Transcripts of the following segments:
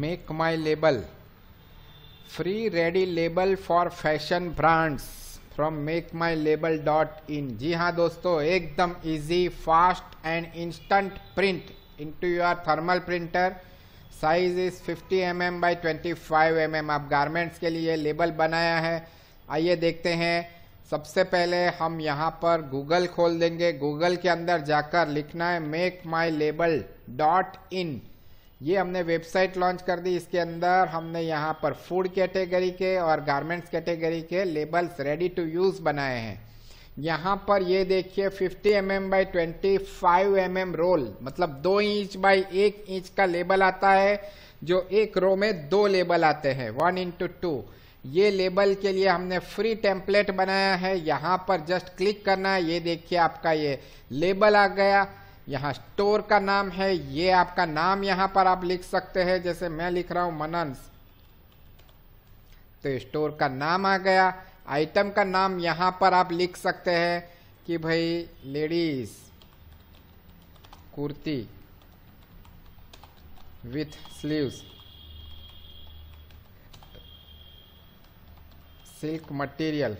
make my label free ready label for fashion brands from make my label dot in जी हाँ दोस्तों एकदम easy fast and instant print to your thermal printer size is fifty M M by twenty five M M आप garments के लिए label बनाया है आइए देखते हैं सबसे पहले हम यहाँ पर गूगल खोल देंगे गूगल के अंदर जाकर लिखना है make my label dot in ये हमने वेबसाइट लॉन्च कर दी इसके अंदर हमने यहाँ पर फूड कैटेगरी के और गारमेंट्स कैटेगरी के लेबल्स रेडी टू यूज़ बनाए हैं यहाँ पर ये देखिए 50 M M by twenty five M M roll मतलब दो इंच बाई एक इंच का लेबल आता है जो एक रो में दो लेबल आते हैं वन इंटू टू ये लेबल के लिए हमने फ्री टेम्पलेट बनाया है यहाँ पर जस्ट क्लिक करना है ये देखिए आपका ये लेबल आ गया यहाँ स्टोर का नाम है ये आपका नाम यहाँ पर आप लिख सकते हैं जैसे मैं लिख रहा हूँ मनंस तो स्टोर का नाम आ गया आइटम का नाम यहाँ पर आप लिख सकते हैं कि भाई ladies kurti with sleeves silk material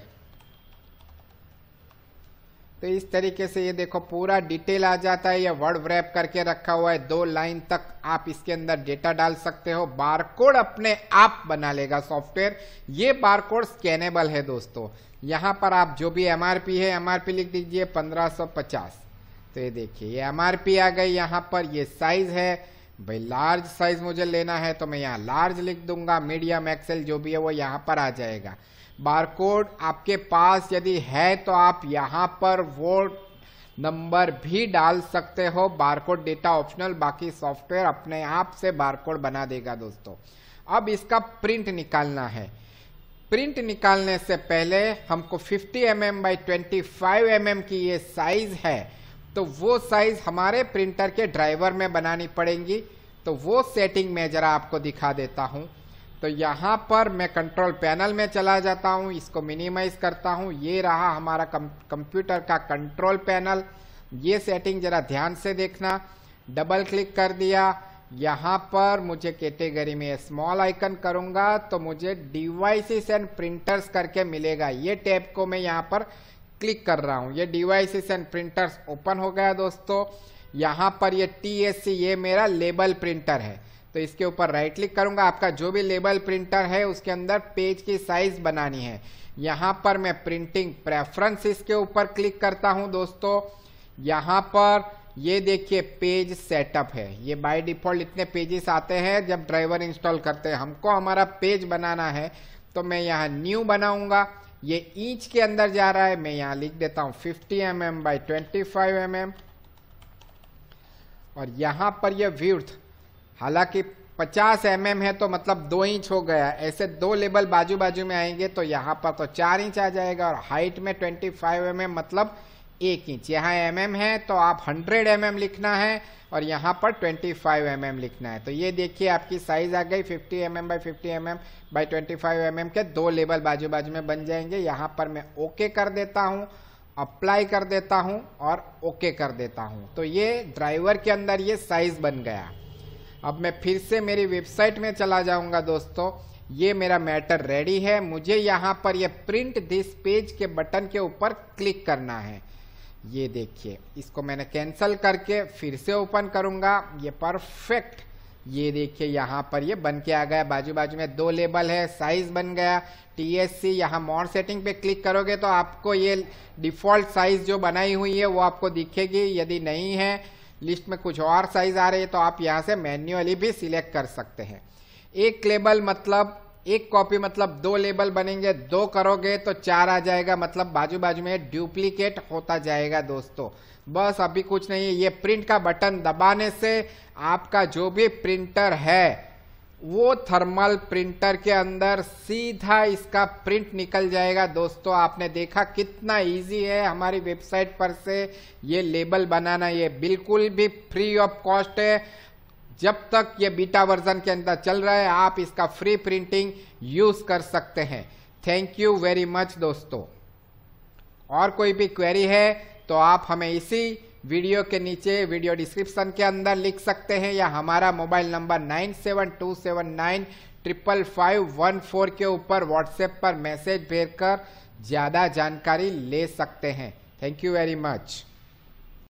तो इस तरीके से ये देखो पूरा डिटेल आ जाता है ये वर्ड व्रैप करके रखा हुआ है दो लाइन तक आप इसके अंदर डेटा डाल सकते हो बारकोड अपने आप बना लेगा सॉफ्टवेयर ये बारकोड स्कैनेबल है दोस्तों यहाँ पर आप जो भी एमआरपी है एमआरपी लिख दीजिए 1550 तो ये देखिए ये एमआरपी आ गई यहाँ पर ये साइज है भाई लार्ज साइज मुझे लेना है तो मैं यहाँ लार्ज लिख दूंगा मीडियम एक्सेल जो भी है वो यहाँ पर आ जाएगा बारकोड आपके पास यदि है तो आप यहाँ पर वो नंबर भी डाल सकते हो बारकोड डेटा ऑप्शनल बाकी सॉफ्टवेयर अपने आप से बारकोड बना देगा दोस्तों अब इसका प्रिंट निकालना है प्रिंट निकालने से पहले हमको 50 M M by twenty five M M की ये साइज है तो वो साइज हमारे प्रिंटर के ड्राइवर में बनानी पड़ेंगी तो वो सेटिंग में ज़रा आपको दिखा देता हूँ तो यहाँ पर मैं कंट्रोल पैनल में चला जाता हूँ इसको मिनिमाइज करता हूँ ये रहा हमारा कंप्यूटर का कंट्रोल पैनल ये सेटिंग ज़रा ध्यान से देखना डबल क्लिक कर दिया यहाँ पर मुझे कैटेगरी में स्मॉल आइकन करूँगा तो मुझे डिवाइसेस एंड प्रिंटर्स करके मिलेगा ये टैब को मैं यहाँ पर क्लिक कर रहा हूँ ये डिवाइसेस एंड प्रिंटर्स ओपन हो गया दोस्तों यहाँ पर ये टी एस सी ये मेरा लेबल प्रिंटर है तो इसके ऊपर राइट क्लिक करूँगा आपका जो भी लेबल प्रिंटर है उसके अंदर पेज की साइज बनानी है यहाँ पर मैं प्रिंटिंग प्रेफरेंस इसके ऊपर क्लिक करता हूँ दोस्तों यहाँ पर ये देखिए पेज सेटअप है ये बाय डिफ़ॉल्ट इतने पेजेस आते हैं जब ड्राइवर इंस्टॉल करते हैं हमको हमारा पेज बनाना है तो मैं यहाँ न्यू बनाऊँगा ये इंच के अंदर जा रहा है मैं यहां लिख देता हूं 50 M M by twenty five M M और यहां पर यह व्यूर्थ हालांकि 50 एम mm है तो मतलब दो इंच हो गया ऐसे दो लेबल बाजू बाजू में आएंगे तो यहां पर तो चार इंच आ जाएगा और हाइट में 25 फाइव mm मतलब एक इंच यहाँ एम mm है तो आप 100 एम mm लिखना है और यहाँ पर 25 फाइव mm लिखना है तो ये देखिए आपकी साइज आ गई 50 M M by fifty M M by twenty five के दो लेबल बाजू बाजू में बन जाएंगे यहाँ पर मैं ओके कर देता हूँ अप्लाई कर देता हूँ और ओके कर देता हूँ तो ये ड्राइवर के अंदर ये साइज बन गया अब मैं फिर से मेरी वेबसाइट में चला जाऊँगा दोस्तों ये मेरा मैटर रेडी है मुझे यहाँ पर ये प्रिंट दिस पेज के बटन के ऊपर क्लिक करना है ये देखिए इसको मैंने कैंसिल करके फिर से ओपन करूंगा ये परफेक्ट ये देखिए यहाँ पर ये बन के आ गया बाजू बाजू में दो लेबल है साइज बन गया टी एस सी यहाँ मोर सेटिंग पे क्लिक करोगे तो आपको ये डिफॉल्ट साइज जो बनाई हुई है वो आपको दिखेगी यदि नहीं है लिस्ट में कुछ और साइज आ रही है तो आप यहाँ से मैन्युअली भी सिलेक्ट कर सकते हैं एक लेबल मतलब एक कॉपी मतलब दो लेबल बनेंगे दो करोगे तो चार आ जाएगा मतलब बाजू बाजू में डुप्लीकेट होता जाएगा दोस्तों बस अभी कुछ नहीं है ये प्रिंट का बटन दबाने से आपका जो भी प्रिंटर है वो थर्मल प्रिंटर के अंदर सीधा इसका प्रिंट निकल जाएगा दोस्तों आपने देखा कितना इजी है हमारी वेबसाइट पर से ये लेबल बनाना ये बिल्कुल भी फ्री ऑफ कॉस्ट है जब तक ये बीटा वर्जन के अंदर चल रहा है आप इसका फ्री प्रिंटिंग यूज कर सकते हैं थैंक यू वेरी मच दोस्तों और कोई भी क्वेरी है तो आप हमें इसी वीडियो के नीचे वीडियो डिस्क्रिप्शन के अंदर लिख सकते हैं या हमारा mobile number nine seven two seven nine triple five one four के ऊपर व्हाट्सएप पर मैसेज भेजकर ज़्यादा जानकारी ले सकते हैं थैंक यू वेरी मच